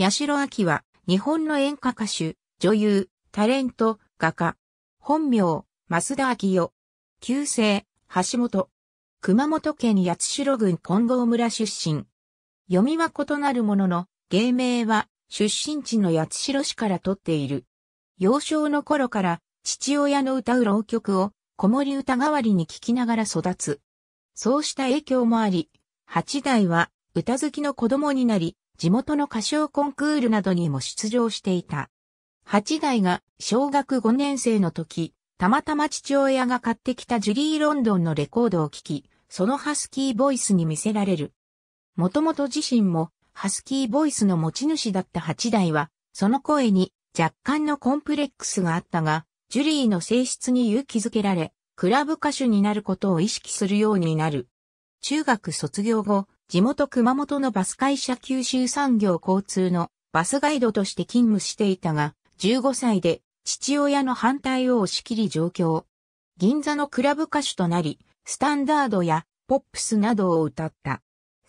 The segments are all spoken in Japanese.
八代亜紀は、日本の演歌歌手、女優、タレント、画家。本名、増田明代。旧姓、橋本。熊本県八代郡金剛村出身。読みは異なるものの、芸名は、出身地の八代市から取っている。幼少の頃から、父親の歌う浪曲を、子守歌代わりに聴きながら育つ。そうした影響もあり、八代は、歌好きの子供になり、地元の歌唱コンクールなどにも出場していた。八代が小学5年生の時、たまたま父親が買ってきたジュリー・ロンドンのレコードを聴き、そのハスキーボイスに見せられる。もともと自身もハスキーボイスの持ち主だった八代は、その声に若干のコンプレックスがあったが、ジュリーの性質に勇気づけられ、クラブ歌手になることを意識するようになる。中学卒業後、地元熊本のバス会社九州産業交通のバスガイドとして勤務していたが、15歳で父親の反対を押し切り上京。銀座のクラブ歌手となり、スタンダードやポップスなどを歌った。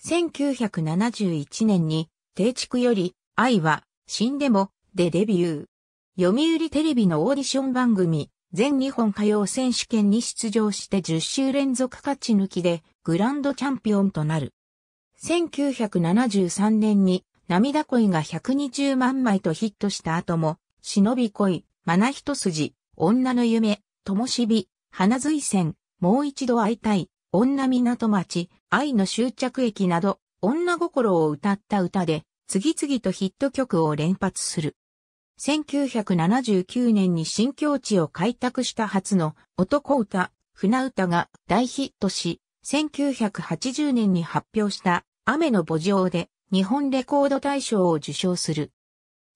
1971年に、定畜より、愛は死んでも、でデビュー。読売テレビのオーディション番組、全日本歌謡選手権に出場して10週連続勝ち抜きで、グランドチャンピオンとなる。1973年に涙恋が120万枚とヒットした後も、忍び恋、マナ一筋、女の夢、灯火、花随線、もう一度会いたい、女港町、愛の終着駅など、女心を歌った歌で、次々とヒット曲を連発する。1979年に新境地を開拓した初の男歌、船歌が大ヒットし、1980年に発表した雨の墓場で日本レコード大賞を受賞する。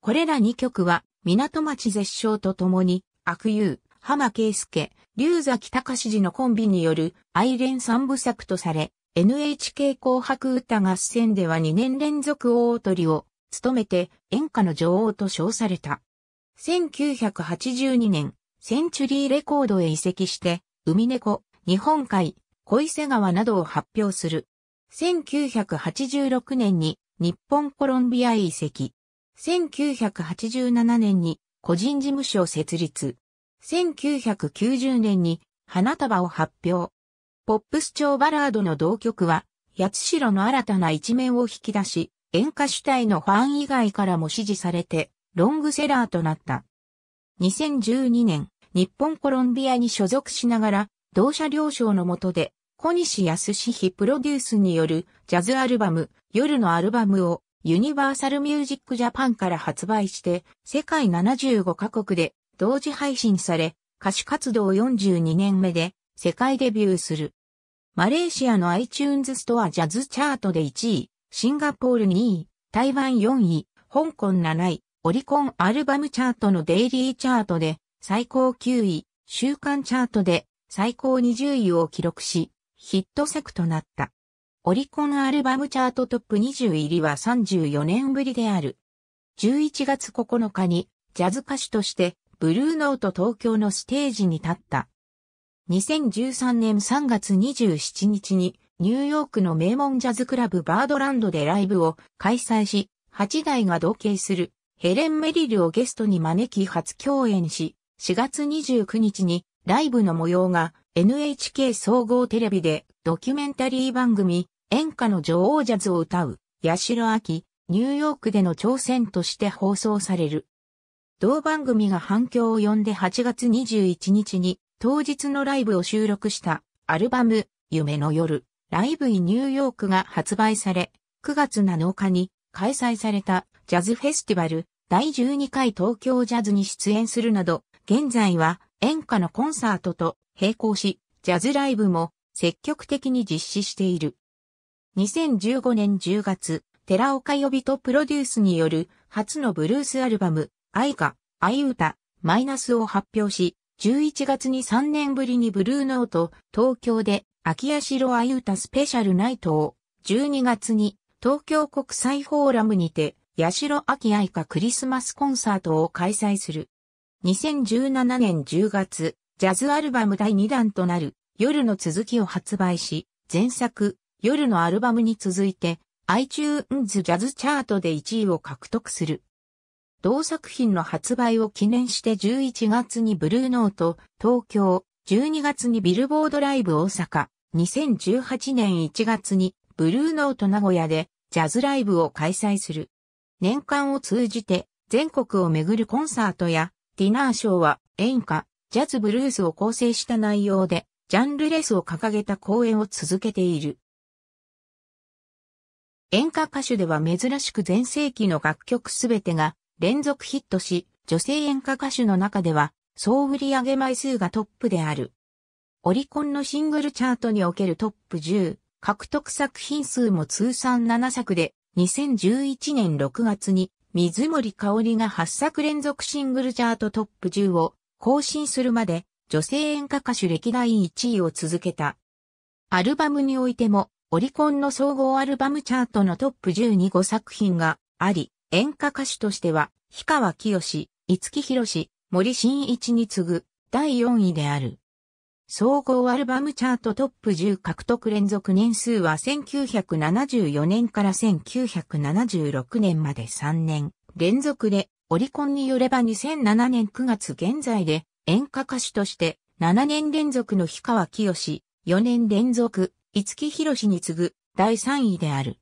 これら2曲は港町絶唱とともに悪友、浜圭介、龍崎隆次のコンビによる愛恋三部作とされ、NHK 紅白歌合戦では2年連続大鳥を務めて演歌の女王と称された。1982年、センチュリーレコードへ移籍して、海猫、日本海、小伊勢川などを発表する。1986年に日本コロンビア移籍。1987年に個人事務所設立。1990年に花束を発表。ポップス調バラードの同曲は、八代の新たな一面を引き出し、演歌主体のファン以外からも支持されて、ロングセラーとなった。2012年、日本コロンビアに所属しながら、同社了承の下で、小西康史プロデュースによるジャズアルバム、夜のアルバムをユニバーサルミュージックジャパンから発売して、世界75カ国で同時配信され、歌手活動42年目で世界デビューする。マレーシアの iTunes ストアジャズチャートで1位、シンガポール2位、台湾4位、香港7位、オリコンアルバムチャートのデイリーチャートで最高9位、週間チャートで最高20位を記録し、ヒット作となった。オリコンアルバムチャートトップ20入りは34年ぶりである。11月9日にジャズ歌手としてブルーノート東京のステージに立った。2013年3月27日にニューヨークの名門ジャズクラブバードランドでライブを開催し、8台が同型するヘレン・メリルをゲストに招き初共演し、4月29日にライブの模様が NHK 総合テレビでドキュメンタリー番組演歌の女王ジャズを歌う八代亜ニューヨークでの挑戦として放送される。同番組が反響を呼んで8月21日に当日のライブを収録したアルバム夢の夜ライブイニューヨークが発売され9月7日に開催されたジャズフェスティバル第12回東京ジャズに出演するなど現在は演歌のコンサートと並行し、ジャズライブも積極的に実施している。2015年10月、寺岡呼びとプロデュースによる初のブルースアルバム、愛が、愛歌、マイナスを発表し、11月に3年ぶりにブルーノート、東京で、秋谷城愛歌スペシャルナイトを、12月に、東京国際フォーラムにて、八代秋愛歌クリスマスコンサートを開催する。2017年10月、ジャズアルバム第2弾となる夜の続きを発売し、前作夜のアルバムに続いて iTunes ジャズチャートで1位を獲得する。同作品の発売を記念して11月にブルーノート、東京、12月にビルボードライブ大阪、2018年1月にブルーノート名古屋でジャズライブを開催する。年間を通じて全国を巡るコンサートやディナーショーは演歌、ジャズブルースを構成した内容で、ジャンルレスを掲げた公演を続けている。演歌歌手では珍しく全盛期の楽曲すべてが連続ヒットし、女性演歌歌手の中では、総売上枚数がトップである。オリコンのシングルチャートにおけるトップ10、獲得作品数も通算7作で、2011年6月に水森香織が8作連続シングルチャートトップ10を更新するまで女性演歌歌手歴代1位を続けた。アルバムにおいてもオリコンの総合アルバムチャートのトップ125作品があり、演歌歌手としては、氷川清、五木ひろし、森進一に次ぐ第4位である。総合アルバムチャートトップ10獲得連続年数は1974年から1976年まで3年連続でオリコンによれば2007年9月現在で演歌歌手として7年連続の氷川きよし、4年連続、五木ひろしに次ぐ第3位である。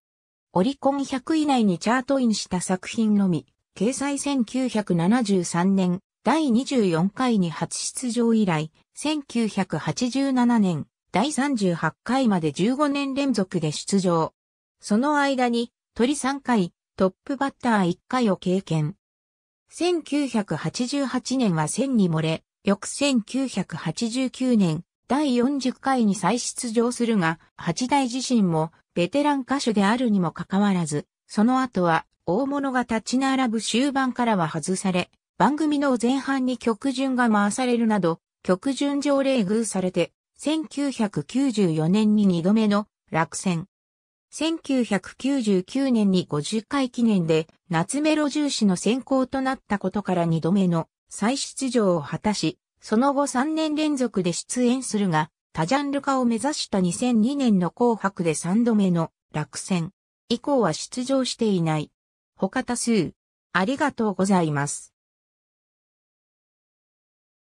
オリコン100以内にチャートインした作品のみ、掲載1973年第24回に初出場以来、1987年第38回まで15年連続で出場。その間に、鳥3回、トップバッター1回を経験。1988年は1000に漏れ、翌1989年、第40回に再出場するが、八大自身もベテラン歌手であるにもかかわらず、その後は大物が立ち並ぶ終盤からは外され、番組の前半に曲順が回されるなど、曲順上礼遇されて、1994年に2度目の落選。1999年に50回記念で夏メロ重視の選考となったことから2度目の再出場を果たし、その後3年連続で出演するが、多ジャンル化を目指した2002年の紅白で3度目の落選。以降は出場していない。他多数。ありがとうございます。